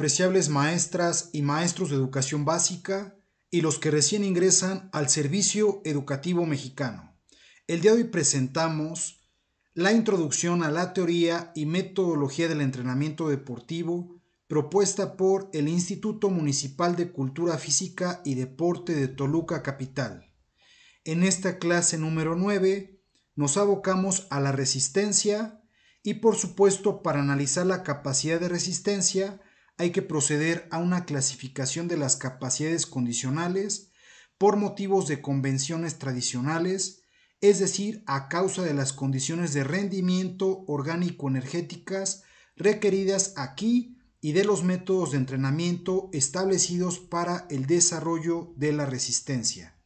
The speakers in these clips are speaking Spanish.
apreciables maestras y maestros de educación básica y los que recién ingresan al servicio educativo mexicano. El día de hoy presentamos la introducción a la teoría y metodología del entrenamiento deportivo propuesta por el Instituto Municipal de Cultura Física y Deporte de Toluca Capital. En esta clase número 9 nos abocamos a la resistencia, y por supuesto para analizar la capacidad de resistencia hay que proceder a una clasificación de las capacidades condicionales por motivos de convenciones tradicionales, es decir, a causa de las condiciones de rendimiento orgánico-energéticas requeridas aquí y de los métodos de entrenamiento establecidos para el desarrollo de la resistencia.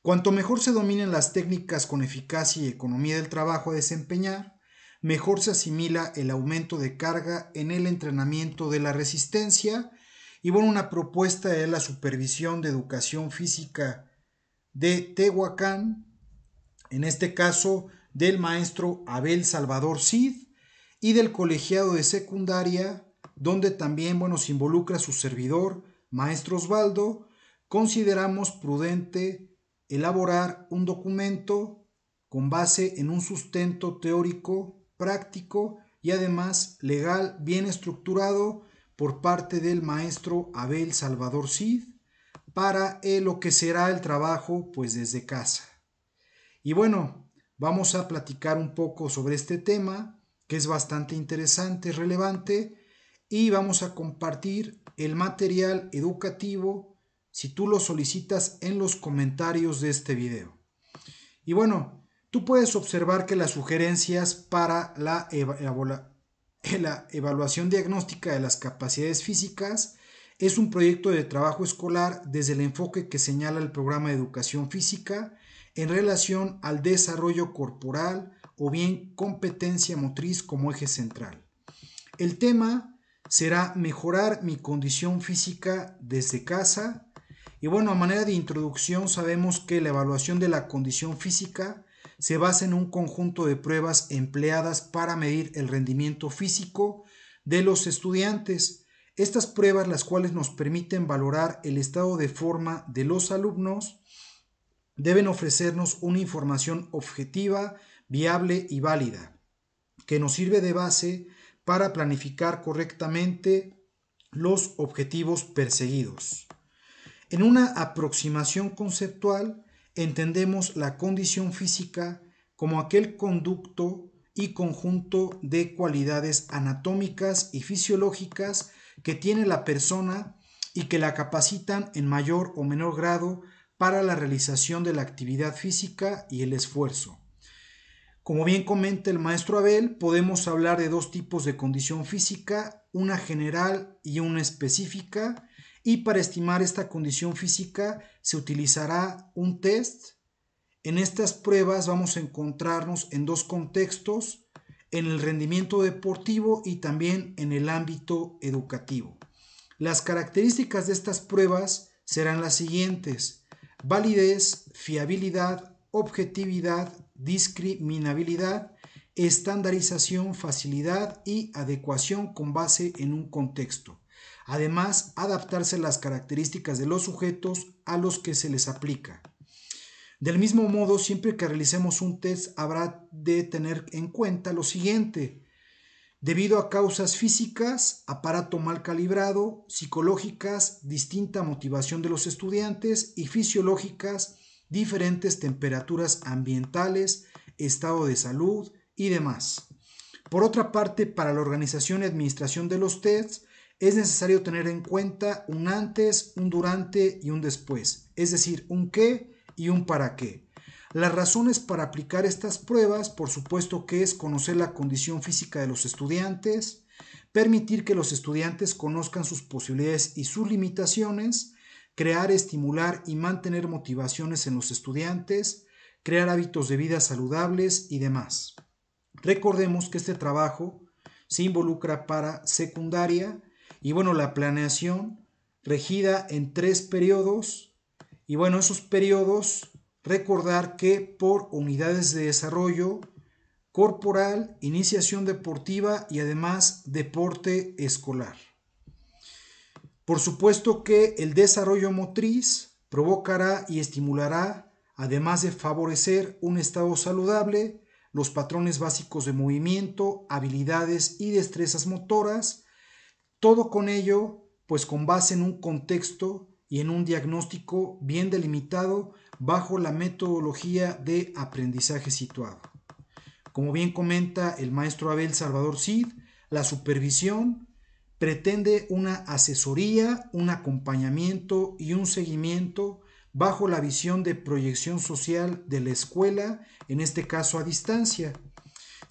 Cuanto mejor se dominen las técnicas con eficacia y economía del trabajo a desempeñar, mejor se asimila el aumento de carga en el entrenamiento de la resistencia. Y bueno, una propuesta de la Supervisión de Educación Física de Tehuacán, en este caso del maestro Abel Salvador Cid y del colegiado de secundaria, donde también bueno, se involucra su servidor, maestro Osvaldo, consideramos prudente elaborar un documento con base en un sustento teórico práctico y además legal bien estructurado por parte del maestro Abel Salvador Cid para eh, lo que será el trabajo pues desde casa. Y bueno, vamos a platicar un poco sobre este tema que es bastante interesante, relevante y vamos a compartir el material educativo si tú lo solicitas en los comentarios de este video. Y bueno, tú puedes observar que las sugerencias para la, evaluación eh, la evaluación diagnóstica de las capacidades físicas es un proyecto de trabajo escolar desde el enfoque que señala el programa de educación física en relación al desarrollo corporal o bien competencia motriz como eje central. El tema será mejorar mi condición física desde casa y bueno, a manera de introducción sabemos que la evaluación de la condición física se basa en un conjunto de pruebas empleadas para medir el rendimiento físico de los estudiantes. Estas pruebas las cuales nos permiten valorar el estado de forma de los alumnos deben ofrecernos una información objetiva, viable y válida, que nos sirve de base para planificar correctamente los objetivos perseguidos. En una aproximación conceptual, entendemos la condición física como aquel conducto y conjunto de cualidades anatómicas y fisiológicas que tiene la persona y que la capacitan en mayor o menor grado para la realización de la actividad física y el esfuerzo. Como bien comenta el maestro Abel, podemos hablar de dos tipos de condición física, una general y una específica, y para estimar esta condición física se utilizará un test. En estas pruebas vamos a encontrarnos en dos contextos, en el rendimiento deportivo y también en el ámbito educativo. Las características de estas pruebas serán las siguientes. Validez, fiabilidad, objetividad, discriminabilidad, estandarización, facilidad y adecuación con base en un contexto. Además, adaptarse las características de los sujetos a los que se les aplica. Del mismo modo, siempre que realicemos un test habrá de tener en cuenta lo siguiente. Debido a causas físicas, aparato mal calibrado, psicológicas, distinta motivación de los estudiantes y fisiológicas, diferentes temperaturas ambientales, estado de salud y demás. Por otra parte, para la organización y administración de los tests, es necesario tener en cuenta un antes, un durante y un después, es decir, un qué y un para qué. Las razones para aplicar estas pruebas, por supuesto que es conocer la condición física de los estudiantes, permitir que los estudiantes conozcan sus posibilidades y sus limitaciones, crear, estimular y mantener motivaciones en los estudiantes, crear hábitos de vida saludables y demás. Recordemos que este trabajo se involucra para secundaria, y bueno, la planeación regida en tres periodos. Y bueno, esos periodos, recordar que por unidades de desarrollo corporal, iniciación deportiva y además deporte escolar. Por supuesto que el desarrollo motriz provocará y estimulará, además de favorecer un estado saludable, los patrones básicos de movimiento, habilidades y destrezas motoras, todo con ello, pues con base en un contexto y en un diagnóstico bien delimitado bajo la metodología de aprendizaje situado. Como bien comenta el maestro Abel Salvador Cid, la supervisión pretende una asesoría, un acompañamiento y un seguimiento bajo la visión de proyección social de la escuela, en este caso a distancia,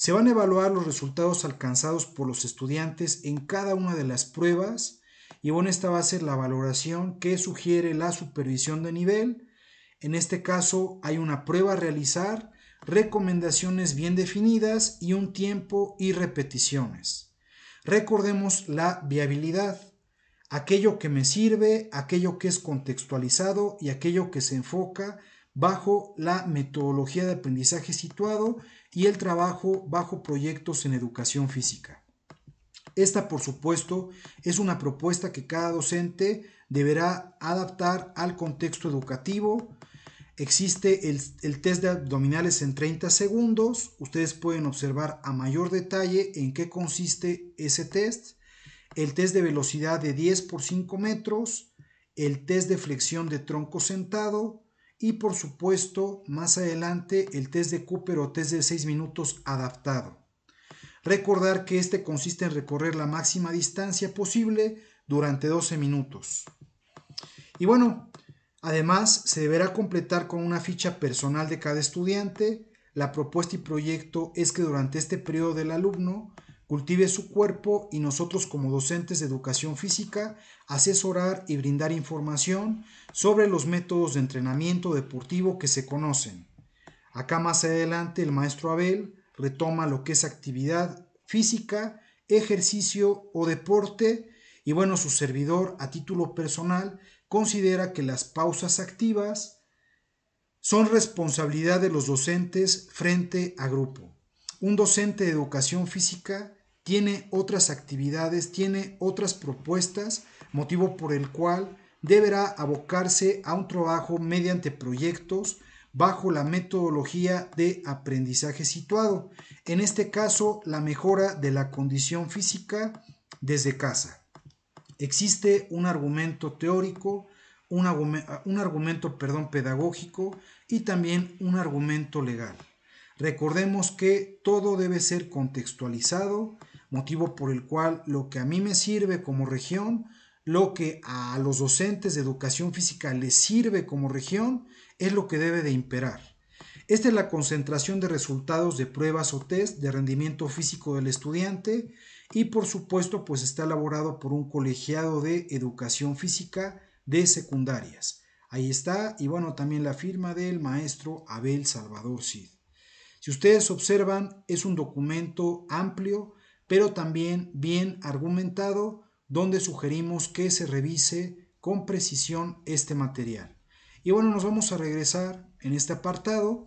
se van a evaluar los resultados alcanzados por los estudiantes en cada una de las pruebas y bueno, esta va a ser la valoración que sugiere la supervisión de nivel. En este caso hay una prueba a realizar, recomendaciones bien definidas y un tiempo y repeticiones. Recordemos la viabilidad, aquello que me sirve, aquello que es contextualizado y aquello que se enfoca bajo la metodología de aprendizaje situado y el trabajo bajo proyectos en educación física. Esta, por supuesto, es una propuesta que cada docente deberá adaptar al contexto educativo. Existe el, el, test de abdominales en 30 segundos. Ustedes pueden observar a mayor detalle en qué consiste ese test. El test de velocidad de 10 por 5 metros. El test de flexión de tronco sentado y por supuesto más adelante el test de Cooper o test de 6 minutos adaptado. Recordar que este consiste en recorrer la máxima distancia posible durante 12 minutos. Y bueno, además se deberá completar con una ficha personal de cada estudiante. La propuesta y proyecto es que durante este periodo del alumno cultive su cuerpo y nosotros como docentes de educación física asesorar y brindar información sobre los métodos de entrenamiento deportivo que se conocen. Acá más adelante el maestro Abel retoma lo que es actividad física, ejercicio o deporte y bueno, su servidor a título personal considera que las pausas activas son responsabilidad de los docentes frente a grupo. Un docente de educación física tiene otras actividades, tiene otras propuestas, motivo por el cual deberá abocarse a un trabajo mediante proyectos bajo la metodología de aprendizaje situado, en este caso la mejora de la condición física desde casa. Existe un argumento teórico, un, argumento perdón, pedagógico y también un argumento legal. Recordemos que todo debe ser contextualizado, motivo por el cual lo que a mí me sirve como región, lo que a los docentes de educación física les sirve como región, es lo que debe de imperar. Esta es la concentración de resultados de pruebas o test de rendimiento físico del estudiante y por supuesto pues está elaborado por un colegiado de educación física de secundarias. Ahí está y bueno también la firma del maestro Abel Salvador Cid. Si ustedes observan es un documento amplio pero también bien argumentado, donde sugerimos que se revise con precisión este material. Y bueno, nos vamos a regresar en este apartado,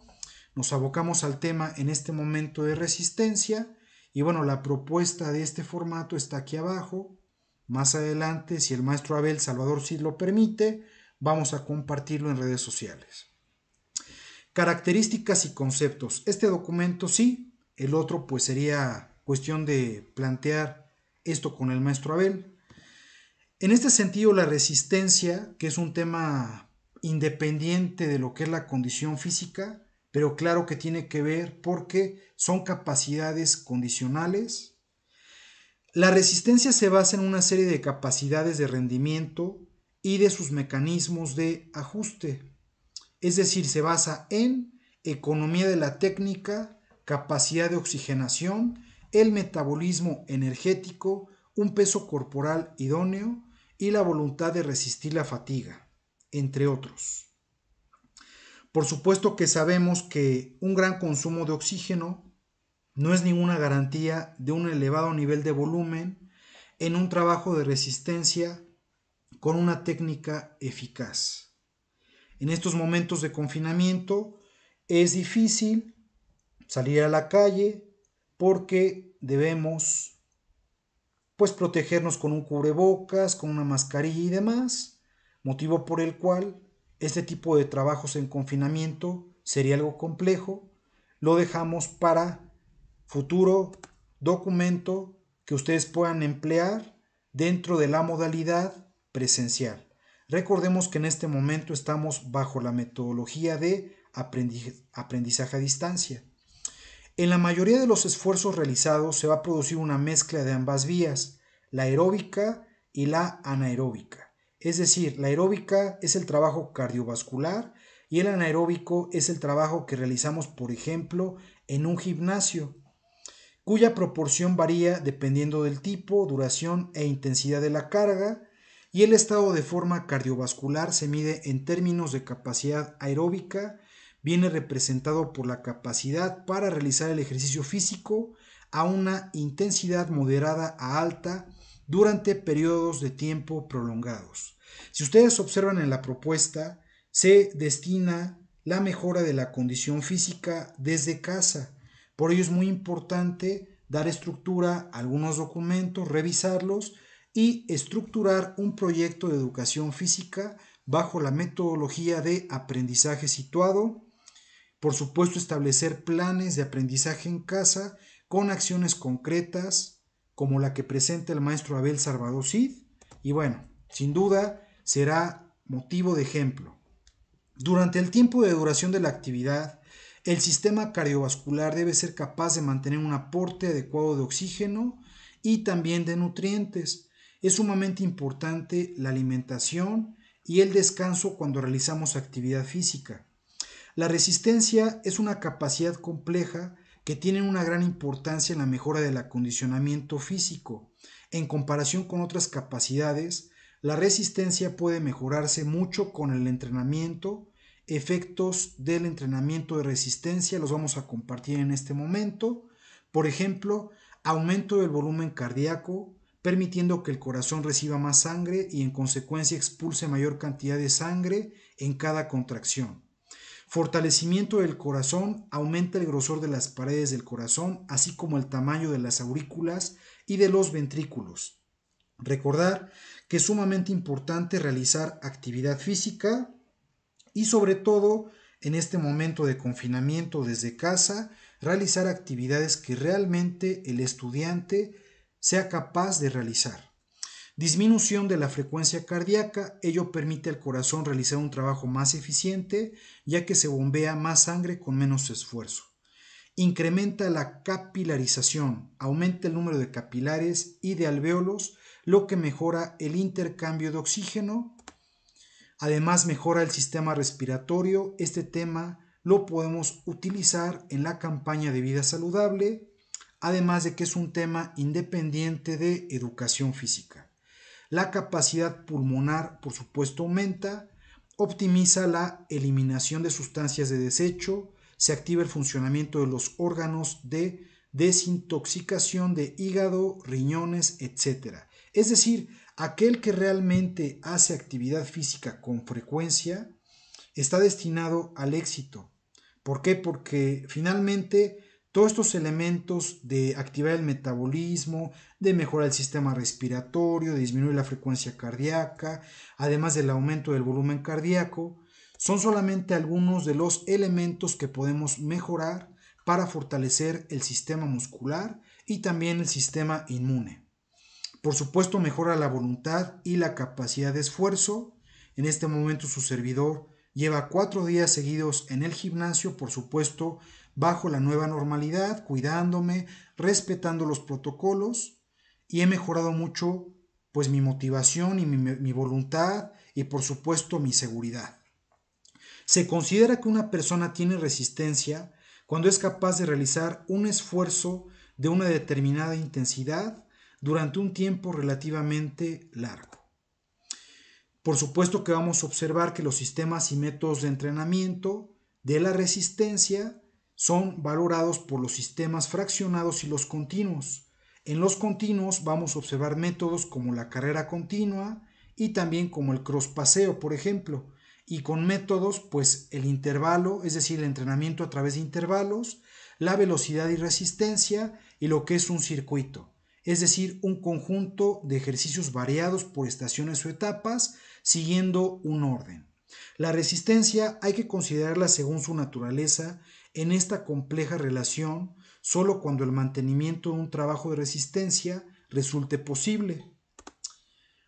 nos abocamos al tema en este momento de resistencia y bueno, la propuesta de este formato está aquí abajo. Más adelante, si el maestro Abel Salvador sí lo permite, vamos a compartirlo en redes sociales. Características y conceptos. Este documento sí, el otro pues sería cuestión de plantear esto con el maestro Abel. En este sentido, la resistencia, que es un tema independiente de lo que es la condición física, pero claro que tiene que ver porque son capacidades condicionales. La resistencia se basa en una serie de capacidades de rendimiento y de sus mecanismos de ajuste. Es decir, se basa en economía de la técnica, capacidad de oxigenación el metabolismo energético, un peso corporal idóneo y la voluntad de resistir la fatiga, entre otros. Por supuesto que sabemos que un gran consumo de oxígeno no es ninguna garantía de un elevado nivel de volumen en un trabajo de resistencia con una técnica eficaz. En estos momentos de confinamiento es difícil salir a la calle, porque debemos pues protegernos con un cubrebocas, con una mascarilla y demás, motivo por el cual este tipo de trabajos en confinamiento sería algo complejo, lo dejamos para futuro documento que ustedes puedan emplear dentro de la modalidad presencial. Recordemos que en este momento estamos bajo la metodología de aprendizaje a distancia. En la mayoría de los esfuerzos realizados se va a producir una mezcla de ambas vías, la aeróbica y la anaeróbica. Es decir, la aeróbica es el trabajo cardiovascular y el anaeróbico es el trabajo que realizamos, por ejemplo, en un gimnasio, cuya proporción varía dependiendo del tipo, duración e intensidad de la carga, y el estado de forma cardiovascular se mide en términos de capacidad aeróbica viene representado por la capacidad para realizar el ejercicio físico a una intensidad moderada a alta durante periodos de tiempo prolongados. Si ustedes observan en la propuesta, se destina la mejora de la condición física desde casa. Por ello es muy importante dar estructura a algunos documentos, revisarlos y estructurar un proyecto de educación física bajo la metodología de aprendizaje situado por supuesto, establecer planes de aprendizaje en casa con acciones concretas, como la que presenta el maestro Abel Salvador Cid. Y bueno, sin duda será motivo de ejemplo. Durante el tiempo de duración de la actividad, el sistema cardiovascular debe ser capaz de mantener un aporte adecuado de oxígeno y también de nutrientes. Es sumamente importante la alimentación y el descanso cuando realizamos actividad física. La resistencia es una capacidad compleja que tiene una gran importancia en la mejora del acondicionamiento físico. En comparación con otras capacidades, la resistencia puede mejorarse mucho con el entrenamiento. Efectos del entrenamiento de resistencia los vamos a compartir en este momento. Por ejemplo, aumento del volumen cardíaco, permitiendo que el corazón reciba más sangre y en consecuencia expulse mayor cantidad de sangre en cada contracción. Fortalecimiento del corazón aumenta el grosor de las paredes del corazón, así como el tamaño de las aurículas y de los ventrículos. Recordar que es sumamente importante realizar actividad física y sobre todo en este momento de confinamiento desde casa, realizar actividades que realmente el estudiante sea capaz de realizar. Disminución de la frecuencia cardíaca, ello permite al corazón realizar un trabajo más eficiente, ya que se bombea más sangre con menos esfuerzo. Incrementa la capilarización, aumenta el número de capilares y de alvéolos, lo que mejora el intercambio de oxígeno. Además mejora el sistema respiratorio. Este tema lo podemos utilizar en la campaña de vida saludable, además de que es un tema independiente de educación física. La capacidad pulmonar, por supuesto, aumenta, optimiza la eliminación de sustancias de desecho, se activa el funcionamiento de los órganos de desintoxicación de hígado, riñones, etc. Es decir, aquel que realmente hace actividad física con frecuencia está destinado al éxito. ¿Por qué? Porque finalmente todos estos elementos de activar el metabolismo, de mejorar el sistema respiratorio, de disminuir la frecuencia cardíaca, además del aumento del volumen cardíaco, son solamente algunos de los elementos que podemos mejorar para fortalecer el sistema muscular y también el sistema inmune. Por supuesto, mejora la voluntad y la capacidad de esfuerzo. En este momento su servidor lleva cuatro días seguidos en el gimnasio, por supuesto, bajo la nueva normalidad, cuidándome, respetando los protocolos y he mejorado mucho pues mi motivación y mi, mi voluntad y por supuesto mi seguridad. Se considera que una persona tiene resistencia cuando es capaz de realizar un esfuerzo de una determinada intensidad durante un tiempo relativamente largo. Por supuesto que vamos a observar que los sistemas y métodos de entrenamiento de la resistencia son valorados por los sistemas fraccionados y los continuos. En los continuos vamos a observar métodos como la carrera continua y también como el cross paseo, por ejemplo. Y con métodos, pues el intervalo, es decir, el entrenamiento a través de intervalos, la velocidad y resistencia y lo que es un circuito, es decir, un conjunto de ejercicios variados por estaciones o etapas siguiendo un orden. La resistencia hay que considerarla según su naturaleza en esta compleja relación solo cuando el mantenimiento de un trabajo de resistencia resulte posible.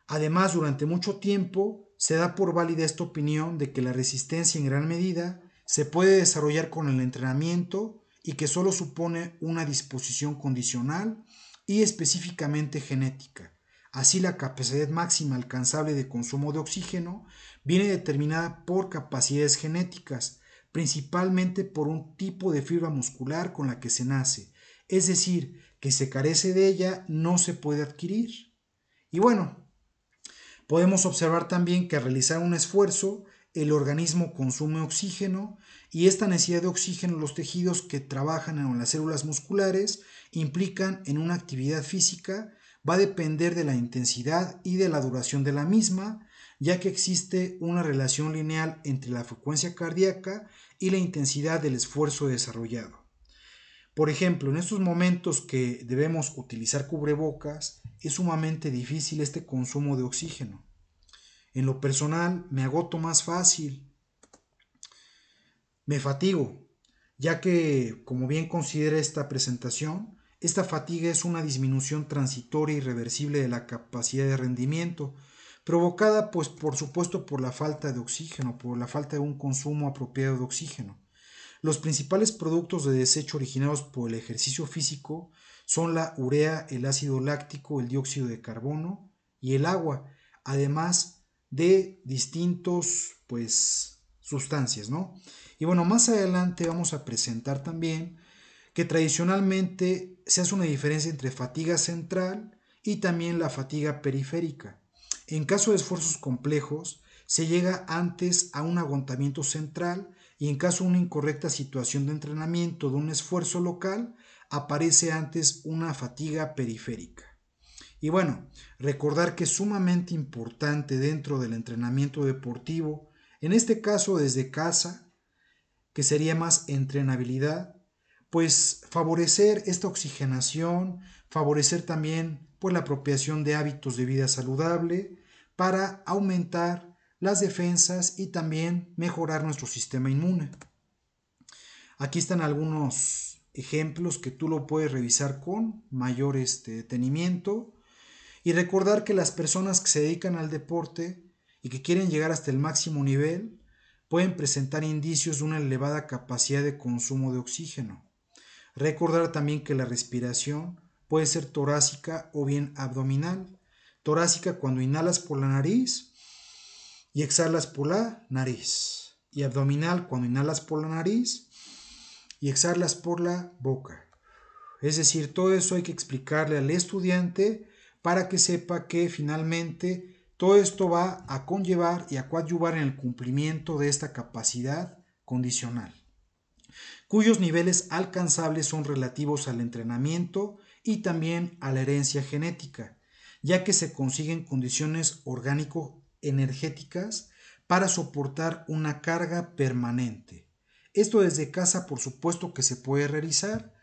Además, durante mucho tiempo se da por válida esta opinión de que la resistencia en gran medida se puede desarrollar con el entrenamiento y que solo supone una disposición condicional y específicamente genética. Así la capacidad máxima alcanzable de consumo de oxígeno viene determinada por capacidades genéticas, principalmente por un tipo de fibra muscular con la que se nace, es decir, que se carece de ella no se puede adquirir. Y bueno, podemos observar también que al realizar un esfuerzo, el organismo consume oxígeno y esta necesidad de oxígeno en los tejidos que trabajan en las células musculares implican en una actividad física va a depender de la intensidad y de la duración de la misma, ya que existe una relación lineal entre la frecuencia cardíaca y la intensidad del esfuerzo desarrollado. Por ejemplo, en estos momentos que debemos utilizar cubrebocas, es sumamente difícil este consumo de oxígeno. En lo personal, me agoto más fácil, me fatigo, ya que, como bien considera esta presentación, esta fatiga es una disminución transitoria y reversible de la capacidad de rendimiento, provocada pues por supuesto por la falta de oxígeno, por la falta de un consumo apropiado de oxígeno. Los principales productos de desecho originados por el ejercicio físico son la urea, el ácido láctico, el dióxido de carbono y el agua, además de distintos pues sustancias, ¿no? Y bueno, más adelante vamos a presentar también que tradicionalmente se hace una diferencia entre fatiga central y también la fatiga periférica. En caso de esfuerzos complejos, se llega antes a un agotamiento central y en caso de una incorrecta situación de entrenamiento de un esfuerzo local, aparece antes una fatiga periférica. Y bueno, recordar que es sumamente importante dentro del entrenamiento deportivo, en este caso desde casa, que sería más entrenabilidad, pues favorecer esta oxigenación, favorecer también por la apropiación de hábitos de vida saludable para aumentar las defensas y también mejorar nuestro sistema inmune. Aquí están algunos ejemplos que tú lo puedes revisar con mayor este detenimiento y recordar que las personas que se dedican al deporte y que quieren llegar hasta el máximo nivel pueden presentar indicios de una elevada capacidad de consumo de oxígeno. Recordar también que la respiración puede ser torácica o bien abdominal. Torácica cuando inhalas por la nariz y exhalas por la nariz. Y abdominal cuando inhalas por la nariz y exhalas por la boca. Es decir, todo eso hay que explicarle al estudiante para que sepa que finalmente todo esto va a conllevar y a coadyuvar en el cumplimiento de esta capacidad condicional, cuyos niveles alcanzables son relativos al entrenamiento y también a la herencia genética, ya que se consiguen condiciones orgánico-energéticas para soportar una carga permanente. Esto desde casa por supuesto que se puede realizar,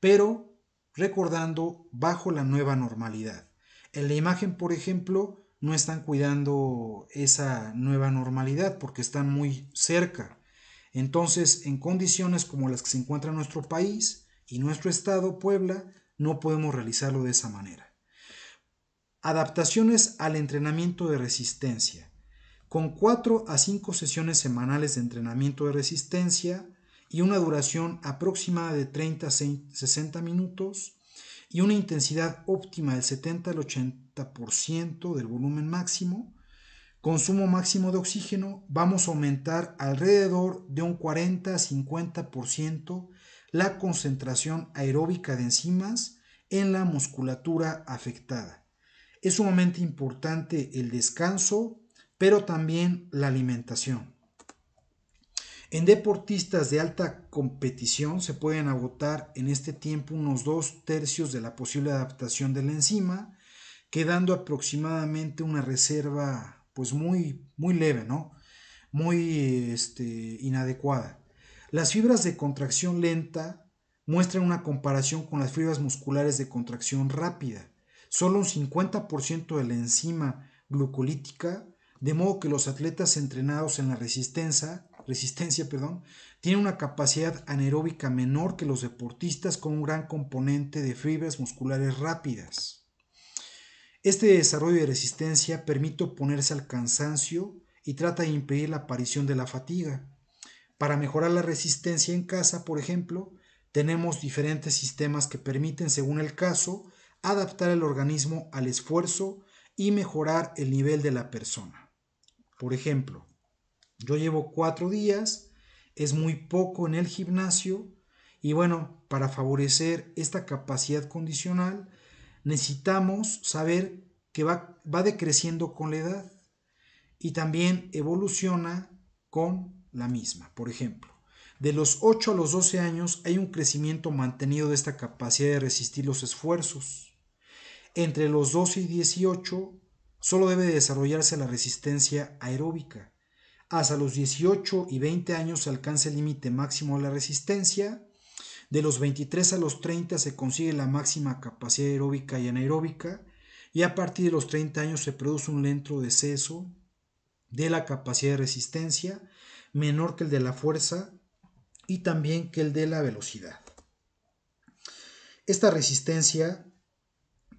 pero recordando bajo la nueva normalidad. En la imagen, por ejemplo, no están cuidando esa nueva normalidad porque están muy cerca. Entonces, en condiciones como las que se encuentra nuestro país y nuestro estado, Puebla, no podemos realizarlo de esa manera. Adaptaciones al entrenamiento de resistencia. Con 4 a 5 sesiones semanales de entrenamiento de resistencia y una duración aproximada de 30 a 60 minutos y una intensidad óptima del 70 al 80% del volumen máximo, consumo máximo de oxígeno, vamos a aumentar alrededor de un 40 a 50% la concentración aeróbica de enzimas en la musculatura afectada. Es sumamente importante el descanso, pero también la alimentación. En deportistas de alta competición se pueden agotar en este tiempo unos dos tercios de la posible adaptación de la enzima, quedando aproximadamente una reserva pues muy, muy leve, ¿no? Muy este, inadecuada. Las fibras de contracción lenta muestran una comparación con las fibras musculares de contracción rápida. Solo un 50% de la enzima glucolítica, de modo que los atletas entrenados en la resistencia, resistencia perdón, tienen una capacidad anaeróbica menor que los deportistas con un gran componente de fibras musculares rápidas. Este desarrollo de resistencia permite oponerse al cansancio y trata de impedir la aparición de la fatiga. Para mejorar la resistencia en casa, por ejemplo, tenemos diferentes sistemas que permiten, según el caso, adaptar el organismo al esfuerzo y mejorar el nivel de la persona. Por ejemplo, yo llevo cuatro días, es muy poco en el gimnasio y bueno, para favorecer esta capacidad condicional necesitamos saber que va, va decreciendo con la edad y también evoluciona con la misma. Por ejemplo, de los 8 a los 12 años hay un crecimiento mantenido de esta capacidad de resistir los esfuerzos. Entre los 12 y 18 solo debe desarrollarse la resistencia aeróbica. Hasta los 18 y 20 años se alcanza el límite máximo de la resistencia. De los 23 a los 30 se consigue la máxima capacidad aeróbica y anaeróbica. Y a partir de los 30 años se produce un lento deceso de la capacidad de resistencia menor que el de la fuerza y también que el de la velocidad. Esta resistencia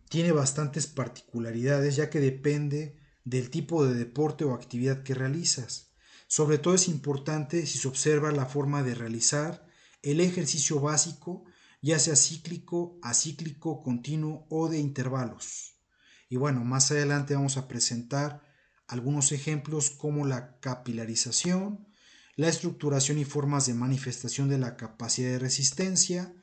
tiene bastantes particularidades ya que depende del tipo de deporte o actividad que realizas. Sobre todo es importante si se observa la forma de realizar el ejercicio básico, ya sea cíclico, acíclico, continuo o de intervalos. Y bueno, más adelante vamos a presentar algunos ejemplos como la capilarización, la estructuración y formas de manifestación de la capacidad de resistencia,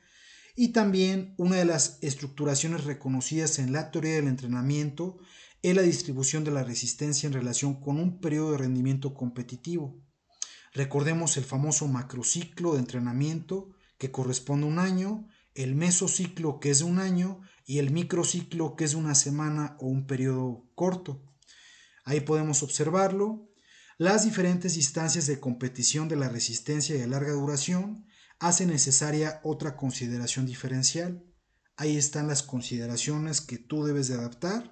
y también una de las estructuraciones reconocidas en la teoría del entrenamiento es la distribución de la resistencia en relación con un periodo de rendimiento competitivo. Recordemos el famoso macrociclo de entrenamiento que corresponde a un año, el mesociclo que es de un año y el microciclo que es de una semana o un periodo corto. Ahí podemos observarlo. Las diferentes instancias de competición de la resistencia de larga duración hacen necesaria otra consideración diferencial. Ahí están las consideraciones que tú debes de adaptar,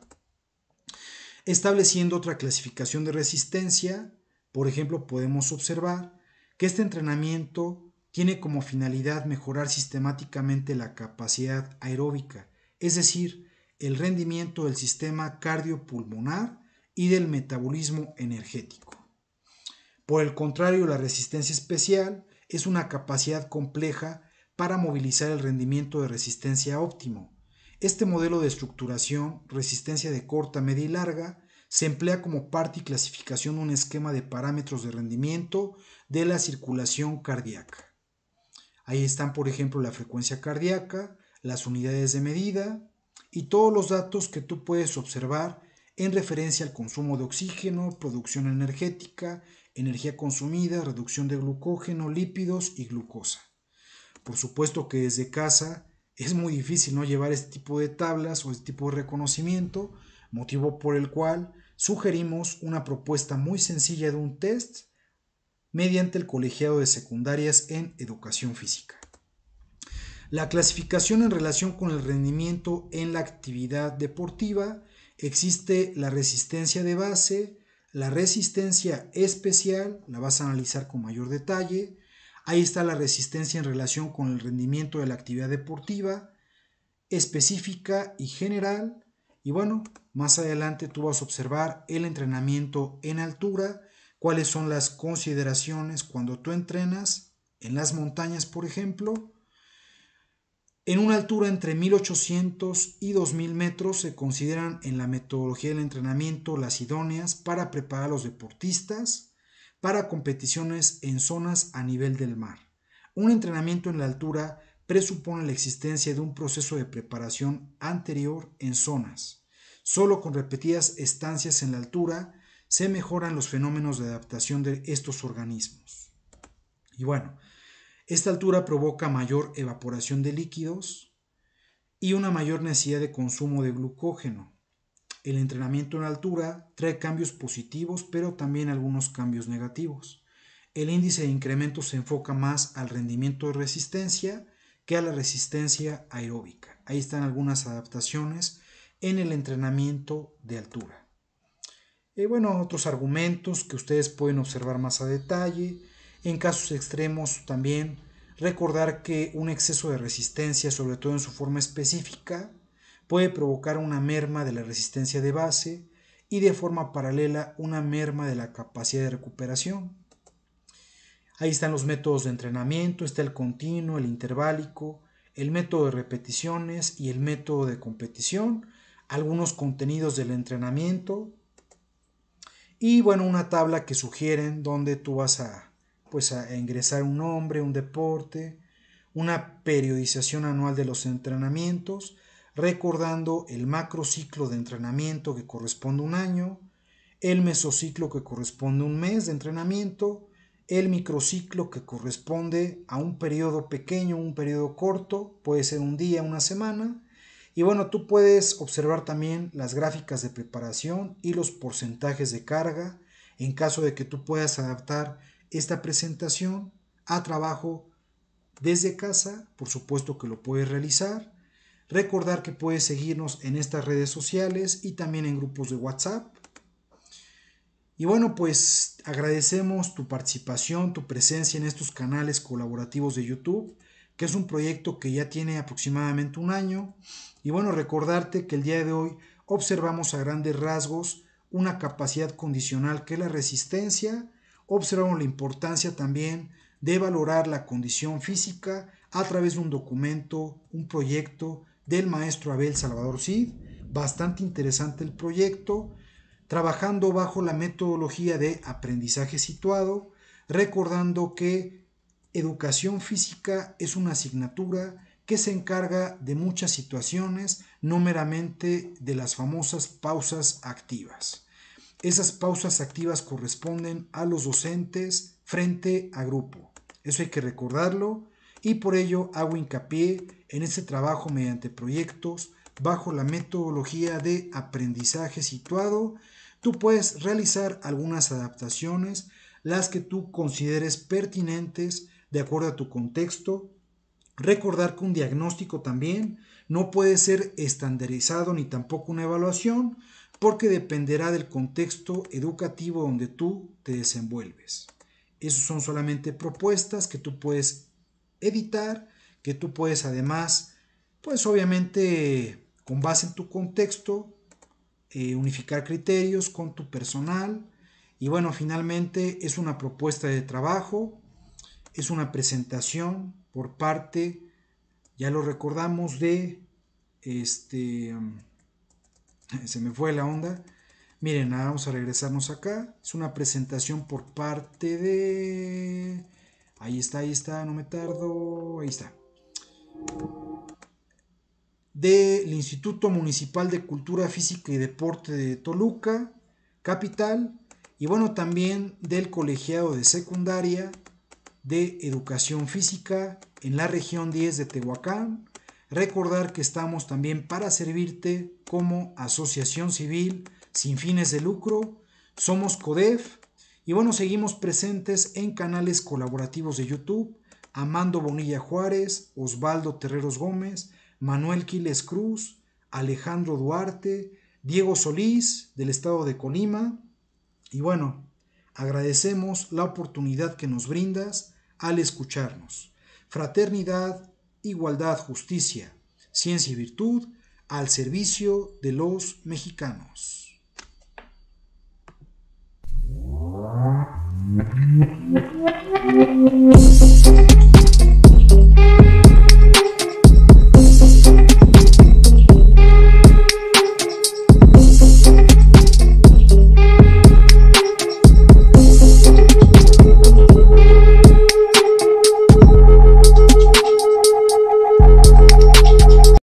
estableciendo otra clasificación de resistencia. Por ejemplo, podemos observar que este entrenamiento tiene como finalidad mejorar sistemáticamente la capacidad aeróbica, es decir, el rendimiento del sistema cardiopulmonar y del metabolismo energético. Por el contrario, la resistencia especial es una capacidad compleja para movilizar el rendimiento de resistencia óptimo. Este modelo de estructuración, resistencia de corta, media y larga, se emplea como parte y clasificación de un esquema de parámetros de rendimiento de la circulación cardíaca. Ahí están, por ejemplo, la frecuencia cardíaca, las unidades de medida y todos los datos que tú puedes observar en referencia al consumo de oxígeno, producción energética, energía consumida, reducción de glucógeno, lípidos y glucosa. Por supuesto que desde casa es muy difícil no llevar este tipo de tablas o este tipo de reconocimiento, motivo por el cual sugerimos una propuesta muy sencilla de un test mediante el colegiado de secundarias en educación física. La clasificación en relación con el rendimiento en la actividad deportiva existe la resistencia de base, la resistencia especial la vas a analizar con mayor detalle. Ahí está la resistencia en relación con el rendimiento de la actividad deportiva, específica y general. Y bueno, más adelante tú vas a observar el entrenamiento en altura, cuáles son las consideraciones cuando tú entrenas en las montañas, por ejemplo, en una altura entre 1800 y 2000 metros se consideran en la metodología del entrenamiento las idóneas para preparar a los deportistas para competiciones en zonas a nivel del mar. Un entrenamiento en la altura presupone la existencia de un proceso de preparación anterior en zonas. Solo con repetidas estancias en la altura se mejoran los fenómenos de adaptación de estos organismos. Y bueno, esta altura provoca mayor evaporación de líquidos y una mayor necesidad de consumo de glucógeno. El entrenamiento en altura trae cambios positivos, pero también algunos cambios negativos. El índice de incremento se enfoca más al rendimiento de resistencia que a la resistencia aeróbica. Ahí están algunas adaptaciones en el entrenamiento de altura. Y eh, bueno, otros argumentos que ustedes pueden observar más a detalle en casos extremos también recordar que un exceso de resistencia, sobre todo en su forma específica, puede provocar una merma de la resistencia de base y de forma paralela una merma de la capacidad de recuperación. Ahí están los métodos de entrenamiento, está el continuo, el interválico, el método de repeticiones y el método de competición, algunos contenidos del entrenamiento y bueno, una tabla que sugieren dónde tú vas a, pues a ingresar un nombre, un deporte, una periodización anual de los entrenamientos, recordando el macro ciclo de entrenamiento que corresponde a un año, el mesociclo que corresponde a un mes de entrenamiento, el microciclo que corresponde a un periodo pequeño, un periodo corto, puede ser un día, una semana. Y bueno, tú puedes observar también las gráficas de preparación y los porcentajes de carga en caso de que tú puedas adaptar esta presentación a trabajo desde casa, por supuesto que lo puedes realizar. Recordar que puedes seguirnos en estas redes sociales y también en grupos de WhatsApp. Y bueno, pues agradecemos tu participación, tu presencia en estos canales colaborativos de YouTube, que es un proyecto que ya tiene aproximadamente un año. Y bueno, recordarte que el día de hoy observamos a grandes rasgos una capacidad condicional que es la resistencia, observamos la importancia también de valorar la condición física a través de un documento, un proyecto del maestro Abel Salvador Cid, bastante interesante el proyecto, trabajando bajo la metodología de aprendizaje situado, recordando que educación física es una asignatura que se encarga de muchas situaciones, no meramente de las famosas pausas activas. Esas pausas activas corresponden a los docentes frente a grupo. Eso hay que recordarlo y por ello hago hincapié en este trabajo mediante proyectos bajo la metodología de aprendizaje situado. Tú puedes realizar algunas adaptaciones, las que tú consideres pertinentes de acuerdo a tu contexto. Recordar que un diagnóstico también no puede ser estandarizado ni tampoco una evaluación, porque dependerá del contexto educativo donde tú te desenvuelves. Esas son solamente propuestas que tú puedes editar, que tú puedes además, pues obviamente con base en tu contexto, eh, unificar criterios con tu personal. Y bueno, finalmente es una propuesta de trabajo, es una presentación por parte, ya lo recordamos, de este se me fue la onda. Miren, nada vamos a regresarnos acá. Es una presentación por parte de... Ahí está, ahí está, no me tardo. Ahí está. Del Instituto Municipal de Cultura Física y Deporte de Toluca, capital. Y bueno, también del Colegiado de Secundaria de Educación Física en la región 10 de Tehuacán. Recordar que estamos también para servirte como asociación civil sin fines de lucro. Somos CODEF y bueno, seguimos presentes en canales colaborativos de YouTube. Amando Bonilla Juárez, Osvaldo Terreros Gómez, Manuel Quiles Cruz, Alejandro Duarte, Diego Solís del estado de Colima. Y bueno, agradecemos la oportunidad que nos brindas al escucharnos. Fraternidad, igualdad, justicia, ciencia y virtud al servicio de los mexicanos.